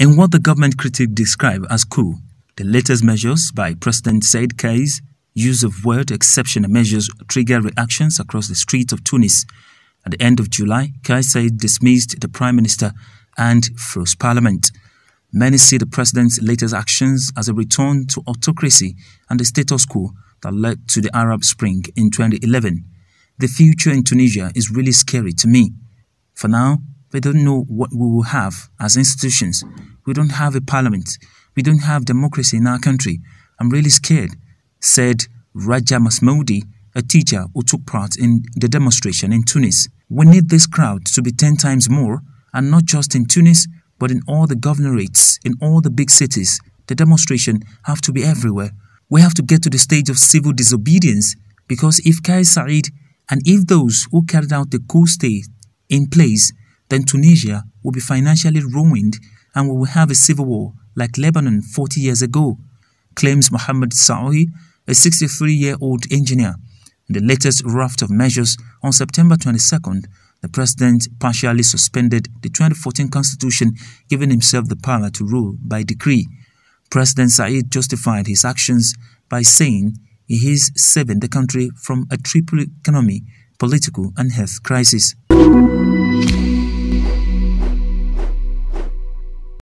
In what the government critics describe as coup, the latest measures by President Said Kais, use of word exceptional measures trigger reactions across the streets of Tunis. At the end of July, Kais Said dismissed the prime minister and froze parliament. Many see the president's latest actions as a return to autocracy and the status quo that led to the Arab Spring in 2011. The future in Tunisia is really scary to me. For now, we don't know what we will have as institutions. We don't have a parliament. We don't have democracy in our country. I'm really scared, said Raja Masmoudi, a teacher who took part in the demonstration in Tunis. We need this crowd to be 10 times more, and not just in Tunis, but in all the governorates, in all the big cities. The demonstration have to be everywhere. We have to get to the stage of civil disobedience because if Kais Said and if those who carried out the coup stay in place then Tunisia will be financially ruined and we will have a civil war like Lebanon 40 years ago, claims Mohamed Saoui, a 63-year-old engineer. In the latest raft of measures, on September 22nd, the president partially suspended the 2014 constitution, giving himself the power to rule by decree. President Said justified his actions by saying he is saving the country from a triple economy, political and health crisis.